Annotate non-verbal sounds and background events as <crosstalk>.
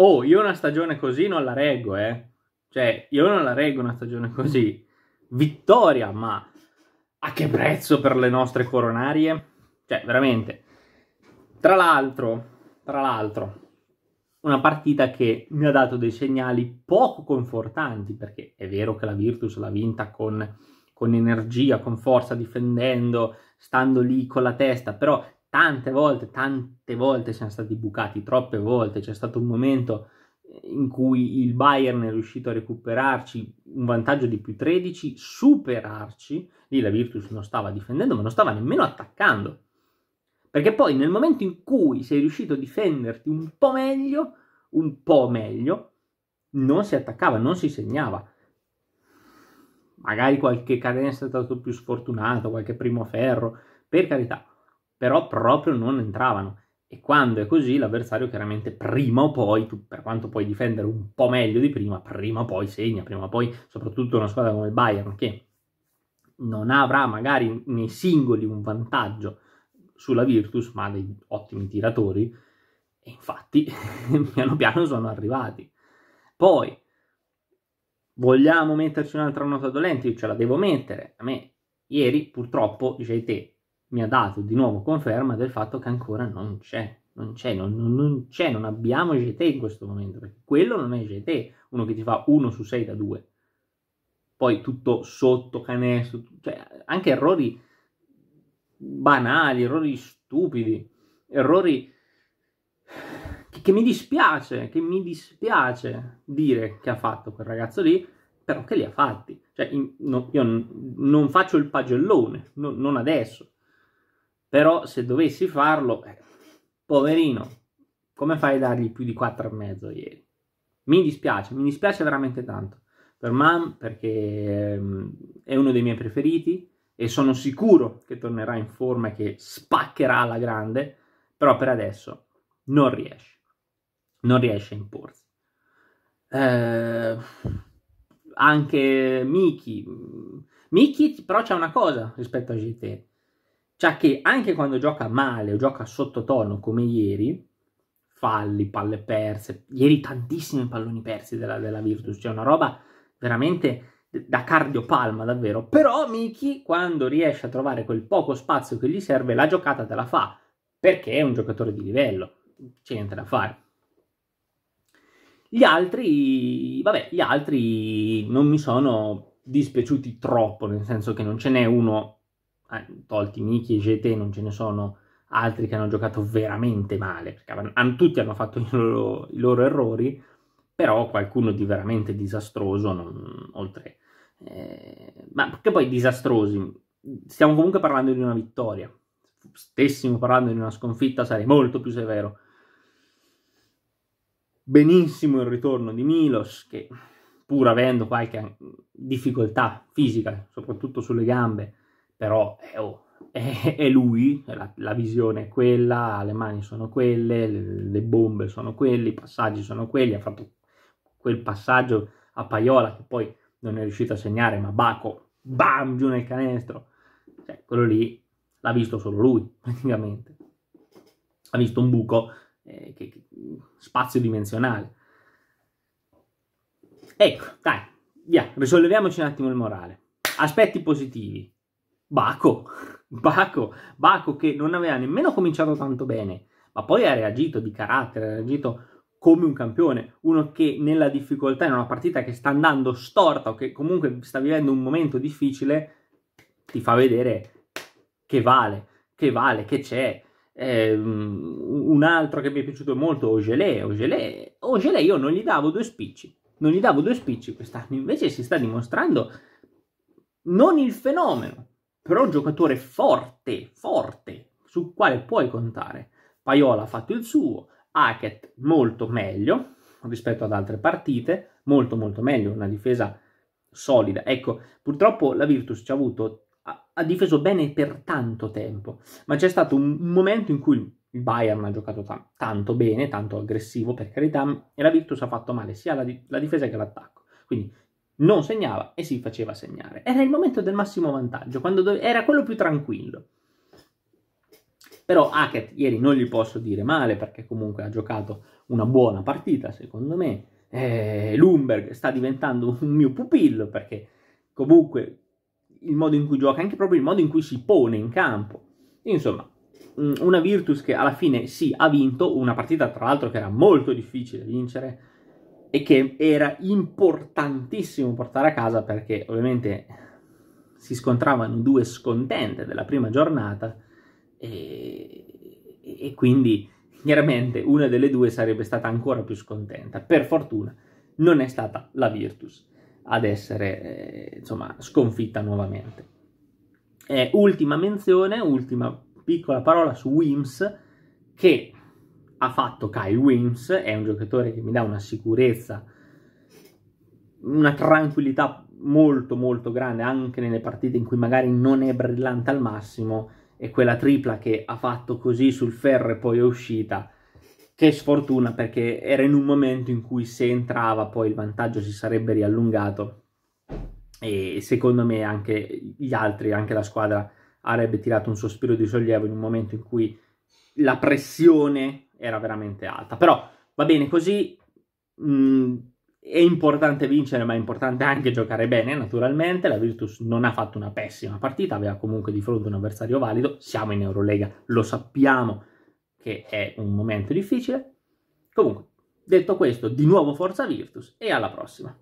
Oh, io una stagione così non la reggo, eh. Cioè, io non la reggo una stagione così. Vittoria, ma a che prezzo per le nostre coronarie? Cioè, veramente. Tra l'altro, tra l'altro, una partita che mi ha dato dei segnali poco confortanti, perché è vero che la Virtus l'ha vinta con, con energia, con forza, difendendo, stando lì con la testa, però tante volte, tante volte siamo stati bucati, troppe volte, c'è stato un momento eh, in cui il Bayern è riuscito a recuperarci un vantaggio di più 13, superarci, lì la Virtus non stava difendendo ma non stava nemmeno attaccando, perché poi nel momento in cui sei riuscito a difenderti un po' meglio, un po' meglio, non si attaccava, non si segnava. Magari qualche cadenza è stato più sfortunato, qualche primo ferro, per carità, però proprio non entravano. E quando è così, l'avversario chiaramente prima o poi, tu, per quanto puoi difendere un po' meglio di prima, prima o poi segna, prima o poi, soprattutto una squadra come il Bayern, che non avrà magari nei singoli un vantaggio sulla Virtus, ma dei ottimi tiratori, e infatti <laughs> piano piano sono arrivati. Poi, vogliamo metterci un'altra nota dolente? Io ce la devo mettere. A me, ieri, purtroppo, dicevi te, mi ha dato di nuovo conferma del fatto che ancora non c'è, non c'è, non, non, c'è, non abbiamo GT in questo momento, perché quello non è GT, uno che ti fa 1 su 6 da 2. Poi tutto sotto canestro, cioè anche errori banali, errori stupidi, errori che, che mi dispiace, che mi dispiace dire che ha fatto quel ragazzo lì, però che li ha fatti. Cioè, in, no, io n- non faccio il pagellone, no, non adesso però se dovessi farlo, eh, poverino, come fai a dargli più di e mezzo ieri? Mi dispiace, mi dispiace veramente tanto per Mam perché mm, è uno dei miei preferiti e sono sicuro che tornerà in forma e che spaccherà alla grande, però per adesso non riesce, non riesce a imporsi. Eh, anche Miki, Miki mm, però c'è una cosa rispetto a GT, cioè che anche quando gioca male o gioca sottotono come ieri, falli, palle perse, ieri tantissimi palloni persi della, della Virtus, cioè una roba veramente da cardiopalma davvero, però Miki quando riesce a trovare quel poco spazio che gli serve la giocata te la fa, perché è un giocatore di livello, c'è niente da fare. Gli altri, vabbè, gli altri non mi sono dispiaciuti troppo, nel senso che non ce n'è uno eh, tolti Miki e GT, non ce ne sono altri che hanno giocato veramente male, perché hanno, tutti hanno fatto <laughs> i loro, i loro, errori, però qualcuno di veramente disastroso, non, oltre... Eh, ma perché poi disastrosi, stiamo comunque parlando di una vittoria, stessimo parlando di una sconfitta sarei molto più severo. Benissimo il ritorno di Milos, che pur avendo qualche difficoltà fisica, soprattutto sulle gambe, però eh, oh, è, è, lui, la, la, visione è quella, le mani sono quelle, le, le, bombe sono quelle, i passaggi sono quelli, ha fatto quel passaggio a Paiola che poi non è riuscito a segnare, ma Baco, bam, giù nel canestro, cioè, quello lì l'ha visto solo lui <laughs> praticamente, ha visto un buco eh, che, che, spazio dimensionale. Ecco, dai, via, risolleviamoci un attimo il morale. Aspetti positivi, Baco, <laughs> Baco, Baco che non aveva nemmeno cominciato tanto bene, ma poi ha reagito di carattere, ha reagito come un campione, uno che nella difficoltà, in una partita che sta andando storta o che comunque sta vivendo un momento difficile, ti fa vedere che vale, che vale, che c'è. Eh, un altro che mi è piaciuto molto, Ogelé, Ogelé, Ogelé io non gli davo due spicci, non gli davo due spicci quest'anno, invece si sta dimostrando non il fenomeno, però un giocatore forte, forte, sul quale puoi contare. Paiola ha fatto il suo, Hackett molto meglio rispetto ad altre partite, molto molto meglio, una difesa solida. Ecco, purtroppo la Virtus ci ha avuto ha difeso bene per tanto tempo, ma c'è stato un momento in cui il Bayern ha giocato t- tanto bene, tanto aggressivo per carità, e la Virtus ha fatto male sia la, di- la difesa che l'attacco. Quindi non segnava e si faceva segnare. Era il momento del massimo vantaggio, quando dove... era quello più tranquillo. Però Hackett ieri non gli posso dire male perché comunque ha giocato una buona partita, secondo me. Eh, Lumberg sta diventando un mio pupillo perché comunque il modo in cui gioca, anche proprio il modo in cui si pone in campo. Insomma, mm, una Virtus che alla fine sì ha vinto, una partita tra l'altro che era molto difficile vincere e che era importantissimo portare a casa perché ovviamente si scontravano due scontente della prima giornata e, e quindi chiaramente una delle due sarebbe stata ancora più scontenta. Per fortuna non è stata la Virtus ad essere eh, insomma sconfitta nuovamente. Eh, ultima menzione, ultima piccola parola su Wims che ha fatto Kyle Wims, è un giocatore che mi dà una sicurezza, una tranquillità molto molto grande anche nelle partite in cui magari non è brillante al massimo e quella tripla che ha fatto così sul ferro e poi è uscita che sfortuna perché era in un momento in cui se entrava poi il vantaggio si sarebbe riallungato e secondo me anche gli altri, anche la squadra avrebbe tirato un sospiro di sollievo in un momento in cui la pressione era veramente alta. Però va bene così, mh, mm, è importante vincere, ma è importante anche giocare bene, naturalmente. La Virtus non ha fatto una pessima partita, aveva comunque di fronte un avversario valido. Siamo in Eurolega, lo sappiamo che è un momento difficile. Comunque, detto questo, di nuovo forza Virtus e alla prossima.